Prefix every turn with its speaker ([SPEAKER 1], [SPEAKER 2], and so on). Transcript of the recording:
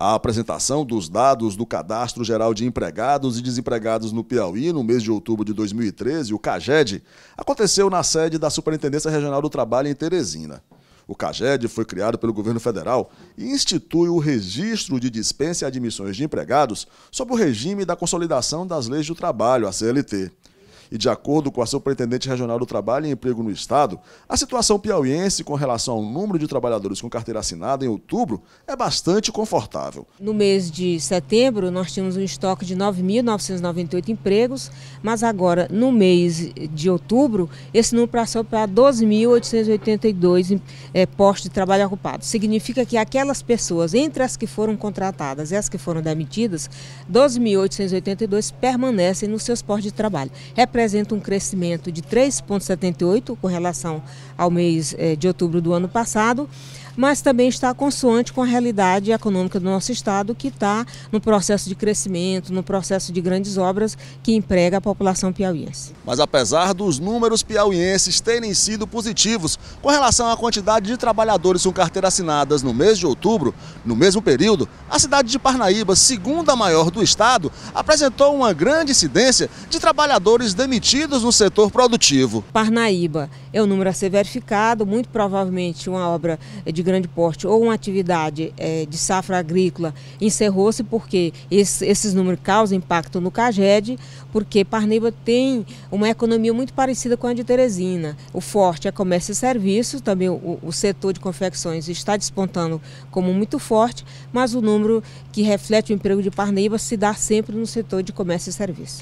[SPEAKER 1] a apresentação dos dados do Cadastro Geral de Empregados e Desempregados no Piauí no mês de outubro de 2013, o CAGED, aconteceu na sede da Superintendência Regional do Trabalho em Teresina. O CAGED foi criado pelo governo federal e institui o registro de dispensa e admissões de empregados sob o regime da consolidação das leis do trabalho, a CLT e de acordo com a Superintendente Regional do Trabalho e Emprego no Estado, a situação piauiense com relação ao número de trabalhadores com carteira assinada em outubro é bastante confortável.
[SPEAKER 2] No mês de setembro, nós tínhamos um estoque de 9.998 empregos, mas agora, no mês de outubro, esse número passou para 12.882 é, eh, postos de trabalho ocupados. Significa que aquelas pessoas, entre as que foram contratadas e as que foram demitidas, 12.882 permanecem nos seus postos de trabalho. É apresenta um crescimento de 3,78 com relação ao mês eh, de outubro do ano passado, mas também está consoante com a realidade econômica do nosso estado, que está no processo de crescimento, no processo de grandes obras que emprega a população piauiense.
[SPEAKER 1] Mas apesar dos números piauienses terem sido positivos com relação à quantidade de trabalhadores com carteira assinadas no mês de outubro, no mesmo período, a cidade de Parnaíba, segunda maior do estado, apresentou uma grande incidência de trabalhadores demitidos demitidas no setor produtivo.
[SPEAKER 2] Parnaíba é o número a ser verificado, muito provavelmente uma obra de grande porte ou uma atividade é, de safra agrícola encerrou-se porque esses números causam impacto no CAGED, porque Parnaíba tem uma economia muito parecida com a de Teresina. O forte é comércio e serviços, também o setor de confecções está despontando como muito forte, mas o número que reflete o emprego de Parnaíba se dá sempre no setor de comércio e serviços.